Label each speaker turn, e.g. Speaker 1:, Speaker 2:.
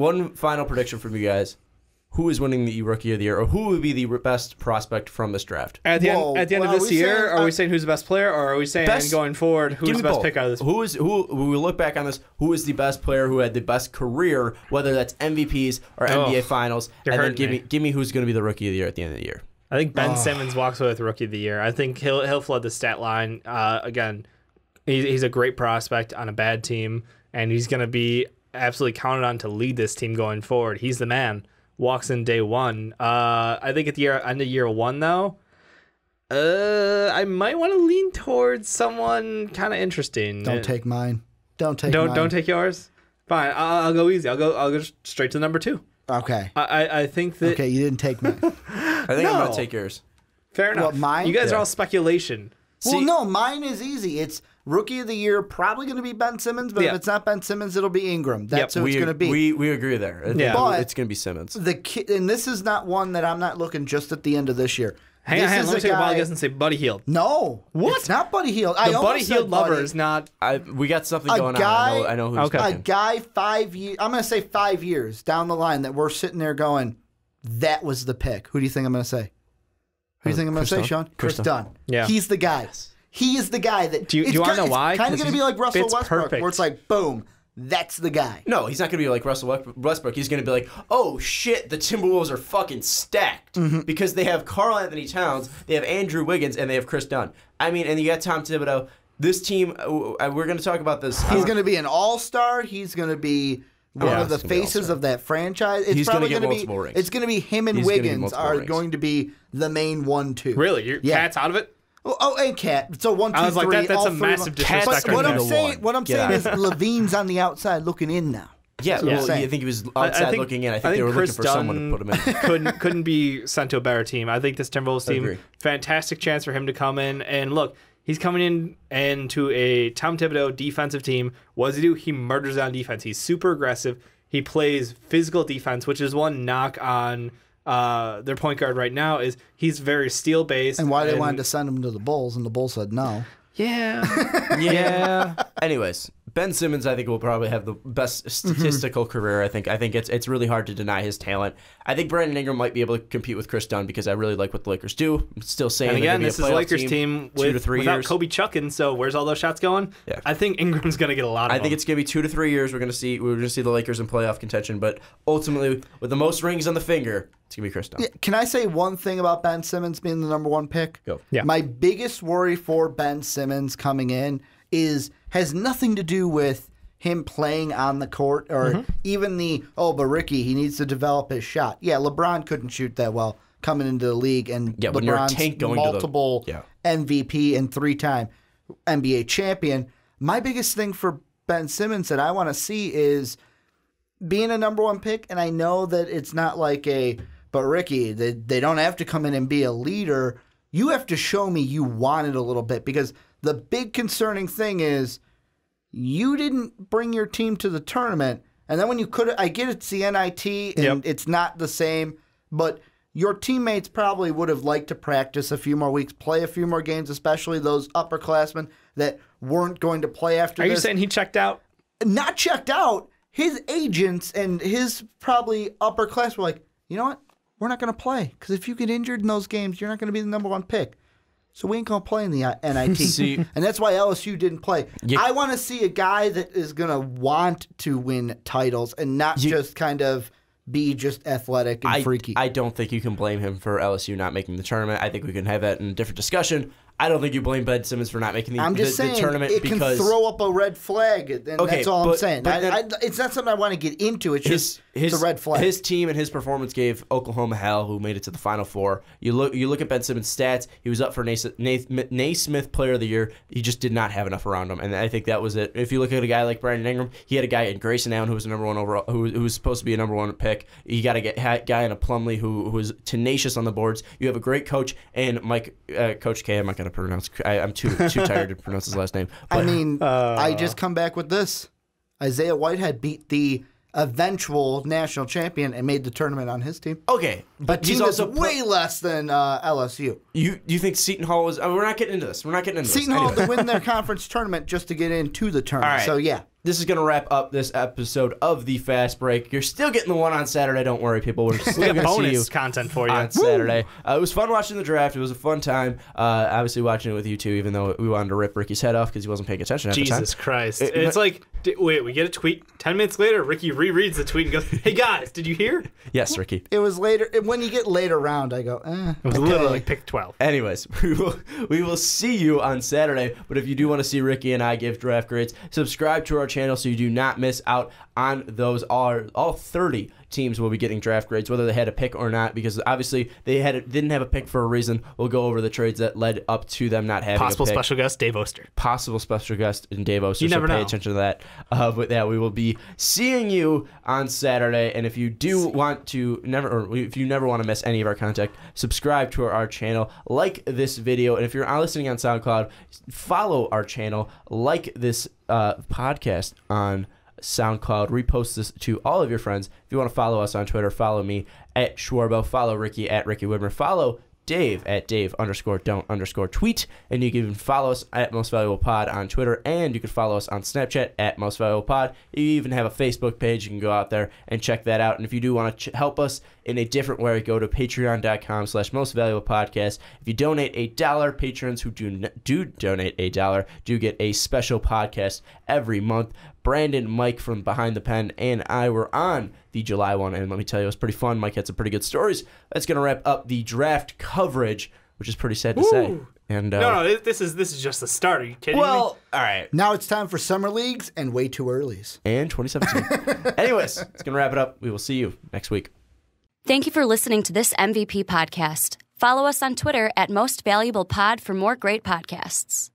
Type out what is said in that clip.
Speaker 1: one final prediction from you guys. Who is winning the Rookie of the Year, or who would be the best prospect from this draft? At the Whoa. end, at the end of this year, saying- are we uh, saying who's the best player, or are we saying Best- going forward who's the best both. pick out of this? Who is who? When we look back on this, who is the best player who had the best career, whether that's MVPs or NBA Finals, you and then give me. me. give me who's going to be the Rookie of the Year at the end of the year.
Speaker 2: I think Ben Simmons walks away with Rookie of the Year. I think he'll he'll flood the stat line uh, again. He's, he's a great prospect on a bad team, and he's going to be absolutely counted on to lead this team going forward. He's the man. Walks in day one. Uh, I think at the year end of year one though, uh, I might want to lean towards someone kind of interesting. Don't take
Speaker 3: mine. Don't take. Don't mine. don't take
Speaker 2: yours. Fine. I'll, I'll, go easy. I'll go. I'll go straight to number two. Okay. I I think that. Okay,
Speaker 3: you didn't take mine. I
Speaker 2: think no. I'm gonna take yours. Fair enough. Well, mine. You guys yeah. are all
Speaker 3: speculation. well, no, mine is easy. It's Rookie of the year, probably going to be Ben Simmons, but if it's not Ben Simmons, it'll be Ingram. That's yep. who it's going to be. We, we
Speaker 1: agree there. yeah, but it's going to be Simmons.
Speaker 3: The and this is not one that I'm not looking just at the end of this year. Hang this on, hang on. Let me take a while. doesn't
Speaker 1: say Buddy Healed.
Speaker 3: No, what? It's not Buddy Healed. The I Buddy Healed lover is
Speaker 1: not. I, we got something going guy, on. I know, I know who's okay. A
Speaker 3: guy five years. I'm going to say five years down the line that we're sitting there going, that was the pick. Who do you think I'm going to say? Who do you uh, think I'm going to say, Sean? Chris, Chris Dunn. Dunn. Yeah, he's the guy. Yes. He is the guy that. Do you, do you want to know why? Kind of going to be like Russell Westbrook, perfect. where it's like, boom, that's the guy.
Speaker 1: No, he's not going to be like Russell Westbrook. He's going to be like, oh shit, the Timberwolves are fucking stacked mm-hmm. because they have Carl Anthony Towns, they have Andrew Wiggins, and they have Chris Dunn. I mean, and you got Tom Thibodeau. This team, uh, uh, we're going to talk about this. He's uh, going to be an all star. He's going to be one yeah, of the faces
Speaker 3: of that franchise. It's He's probably going to be. Rings. It's going to be him and He's Wiggins are rings. going to be the main one too. Really, your
Speaker 2: yeah. cat's out of it.
Speaker 3: Oh, oh, and Cat. So one, two, I was like, three, that, that's a massive disrespect. But what I'm saying, what I'm saying is, Levine's on the outside looking in now. Yeah, well, yeah. I think he
Speaker 2: was outside think, looking in. I think, I think they were Chris looking for Dunn someone to put him in. couldn't couldn't be sent to a better team. I think this Timberwolves team, fantastic chance for him to come in and look. He's coming in into a Tom Thibodeau defensive team. What does he do? He murders on defense. He's super aggressive. He plays physical defense, which is one knock on uh, their point guard right now is he's
Speaker 1: very steel based. And why they wanted to
Speaker 3: send him to the Bulls, and the Bulls said no. Yeah.
Speaker 1: yeah. Anyways, Ben Simmons, I think, will probably have the best mm-hmm. statistical mm-hmm. career. I think. I think it's it's really hard to deny his talent. I think Brandon Ingram might be able to compete with Chris Dunn because I really like what the Lakers do. I'm still saying. And again, this is Lakers team, team with, two to three without years.
Speaker 2: Kobe chucking. So where's all those shots
Speaker 1: going? Yeah. I think Ingram's going to get a lot. I them. think it's going to be two to three years. We're going to see. We're going to see the Lakers in playoff contention. But ultimately, with the most rings on the finger, it's gonna be Chris Dunn. Yeah,
Speaker 3: can I say one thing about Ben Simmons being the number one pick? Go. Yeah. My biggest worry for Ben Simmons coming in is has nothing to do with him playing on the court or mm-hmm. even the oh but Ricky he needs to develop his shot. Yeah, LeBron couldn't shoot that well coming into the league and
Speaker 1: yeah, LeBron's multiple the, yeah.
Speaker 3: MVP and three-time NBA champion. My biggest thing for Ben Simmons that I want to see is being a number 1 pick and I know that it's not like a but Ricky they they don't have to come in and be a leader. You have to show me you want it a little bit because the big concerning thing is you didn't bring your team to the tournament. And then when you could, I get it's the NIT and yep. it's not the same, but your teammates probably would have liked to practice a few more weeks, play a few more games, especially those upperclassmen that weren't going to play after. Are this. you saying he checked out? Not checked out. His agents and his probably upperclassmen were like, you know what? We're not going to play because if you get injured in those games, you're not going to be the number one pick. So we ain't gonna play in the uh, NIT, see, and that's why LSU didn't play. You, I want to see a guy that is gonna want to win titles and not you, just kind of be just athletic and I, freaky. I
Speaker 1: don't think you can blame him for LSU not making the tournament. I think we can have that in a different discussion. I don't think you blame Ben Simmons for not making the, I'm just the, saying, the tournament it because can throw
Speaker 3: up a red flag. okay, that's all but, I'm saying. I, I,
Speaker 1: it's not something I want to get into. It's his, just his, red flag. His team and his performance gave Oklahoma hell, who made it to the Final Four. You look you look at Ben Simmons' stats. He was up for Naismith, Player of the Year. He just did not have enough around him, and I think that was it. If you look at a guy like Brandon Ingram, he had a guy in Grayson Allen who was number one overall, who, who, was supposed to be a number one pick. You got a guy in a Plumlee who, who was tenacious on the boards. You have a great coach and Mike, uh, Coach K. I'm not gonna to pronounce. I, am too too tired to pronounce his last name. But, I mean,
Speaker 3: uh, I just come back with this: Isaiah Whitehead beat the eventual national champion and made the tournament on his team. Okay, but he's also way
Speaker 1: less than uh, LSU. You you think Seton Hall is? Oh, we're not getting into this. We're not getting into Seton this. Seton Hall anyway. to win their conference tournament
Speaker 3: just to get into the tournament. Right. So yeah,
Speaker 1: this is going to wrap up this episode of the Fast Break. You're still getting the one on Saturday. Don't worry, people. We're still going to see you content for you on Saturday. Uh, it was fun watching the draft. It was a fun time. Uh, obviously, watching it with you too, even though we wanted to rip Ricky's head off because he wasn't paying attention. At Jesus Christ! It, it's
Speaker 2: like did, wait, we get a tweet. Ten minutes later, Ricky rereads the tweet and goes,
Speaker 1: "Hey guys, did you hear?" yes, Ricky. It was later. When you get later round, I go, eh, It was okay. literally like pick twelve. Anyways, we will we will see you on Saturday. But if you do want to see Ricky and I give draft grades, subscribe to our channel so you do not miss out on those Are all thirty teams will be getting draft grades, whether they had a pick or not, because obviously they had didn't have a pick for a reason. We'll go over the trades that led up to them not having possible special guest Dave Oster, possible special guest in Dave Oster. You never so pay know. attention to that. Uh, but yeah, we will be seeing you on Saturday, and if you do want to never, or if you never want to miss any of our content, subscribe to our channel, like this video, and if you're listening on SoundCloud, follow our channel, like this uh, podcast on. SoundCloud. Repost this to all of your friends. If you want to follow us on Twitter, follow me at Schwarbo. Follow Ricky at Ricky Widmer. Follow Dave at Dave underscore don't underscore tweet. And you can follow us at Most Valuable Pod on Twitter. And you can follow us on Snapchat at Most Valuable Pod. You even have a Facebook page. You can go out there and check that out. And if you do want to help us in a different way, go to patreon.com slash most valuable podcast. If you donate a dollar, patrons who do do donate a dollar do get a special podcast every month. Brandon, Mike from Behind the Pen, and I were on the July one. And let me tell you, it was pretty fun. Mike had some pretty good stories. That's going to wrap up the draft coverage, which is pretty sad to Ooh. say. And uh, no,
Speaker 2: no, this is this is just the start. Are you kidding well, me? Well, all right.
Speaker 1: Now it's time for summer leagues and way too earlys. And 2017. Anyways, it's gonna wrap it up. We will see you next week. Thank you for listening to this MVP podcast. Follow us on Twitter at Most Valuable Pod for more great podcasts.